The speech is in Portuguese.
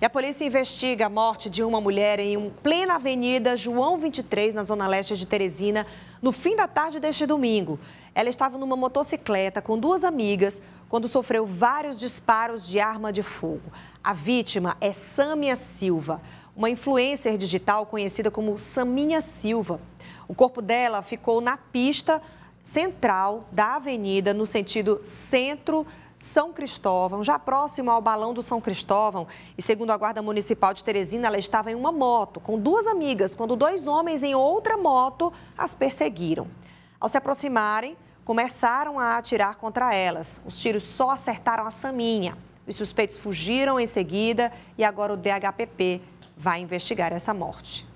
E a polícia investiga a morte de uma mulher em um plena avenida João 23, na zona leste de Teresina, no fim da tarde deste domingo. Ela estava numa motocicleta com duas amigas quando sofreu vários disparos de arma de fogo. A vítima é Sâmia Silva, uma influencer digital conhecida como Saminha Silva. O corpo dela ficou na pista central da avenida, no sentido centro são Cristóvão, já próximo ao balão do São Cristóvão. E segundo a Guarda Municipal de Teresina, ela estava em uma moto com duas amigas quando dois homens em outra moto as perseguiram. Ao se aproximarem, começaram a atirar contra elas. Os tiros só acertaram a Saminha. Os suspeitos fugiram em seguida e agora o DHPP vai investigar essa morte.